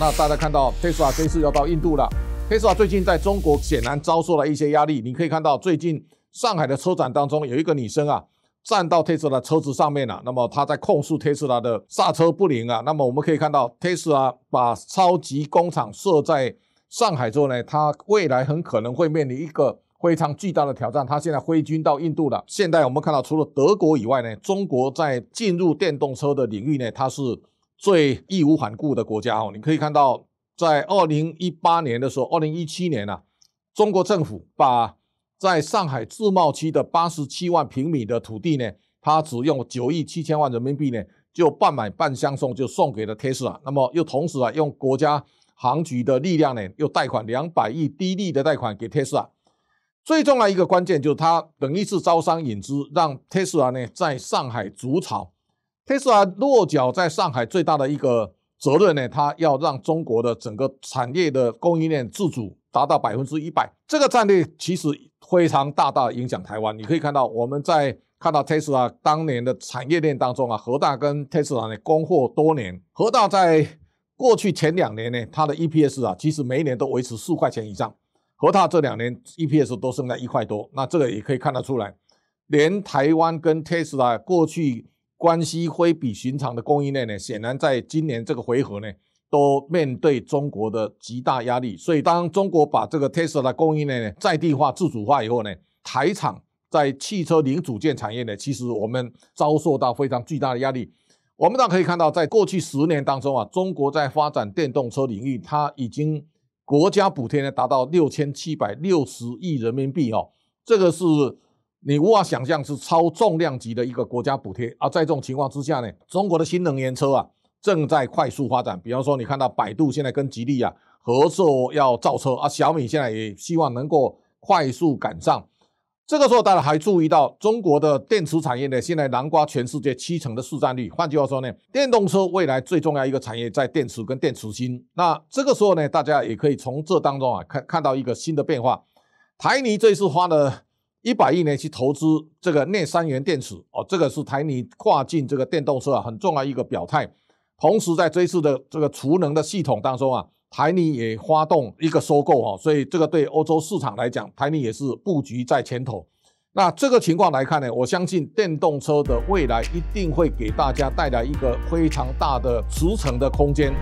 那大家看到特斯拉这次要到印度了。特斯拉最近在中国显然遭受了一些压力。你可以看到，最近上海的车展当中，有一个女生啊，站到特斯拉车子上面了。那么她在控诉特斯拉的刹车不灵啊。那么我们可以看到，特斯拉把超级工厂设在上海之后呢，它未来很可能会面临一个非常巨大的挑战。它现在挥军到印度了。现在我们看到，除了德国以外呢，中国在进入电动车的领域呢，它是。最义无反顾的国家哦，你可以看到，在二零一八年的时候，二零一七年呢，中国政府把在上海自贸区的八十七万平米的土地呢，它只用九亿七千万人民币呢，就半买半相送就送给了特斯拉。那么又同时啊，用国家行局的力量呢，又贷款两百亿低利的贷款给特斯拉。最重要一个关键就是它等于是招商引资，让特斯拉呢在上海筑巢。特斯拉落脚在上海最大的一个责任呢，它要让中国的整个产业的供应链自主达到百分之一百。这个战略其实非常大大影响台湾。你可以看到，我们在看到特斯拉当年的产业链当中啊，核大跟特斯拉呢供货多年。核大在过去前两年呢，它的 EPS 啊，其实每一年都维持四块钱以上。和大这两年 EPS 都剩在一块多，那这个也可以看得出来，连台湾跟特斯拉过去。关系非比寻常的供应链呢，显然在今年这个回合呢，都面对中国的极大压力。所以，当中国把这个 Tesla 的供应链呢在地化、自主化以后呢，台厂在汽车零组件产业呢，其实我们遭受到非常巨大的压力。我们当可以看到，在过去十年当中啊，中国在发展电动车领域，它已经国家补贴呢达到六千七百六十亿人民币哦，这个是。你无法想象是超重量级的一个国家补贴啊！在这种情况之下呢，中国的新能源车啊正在快速发展。比方说，你看到百度现在跟吉利啊合作要造车啊，小米现在也希望能够快速赶上。这个时候，大家还注意到中国的电池产业呢，现在南瓜全世界七成的市占率。换句话说呢，电动车未来最重要一个产业在电池跟电池芯。那这个时候呢，大家也可以从这当中啊看看到一个新的变化。台泥这次花了。一百亿呢去投资这个镍三元电池哦，这个是台泥跨境这个电动车啊很重要一个表态。同时在这次的这个储能的系统当中啊，台泥也发动一个收购哦，所以这个对欧洲市场来讲，台泥也是布局在前头。那这个情况来看呢，我相信电动车的未来一定会给大家带来一个非常大的驰骋的空间。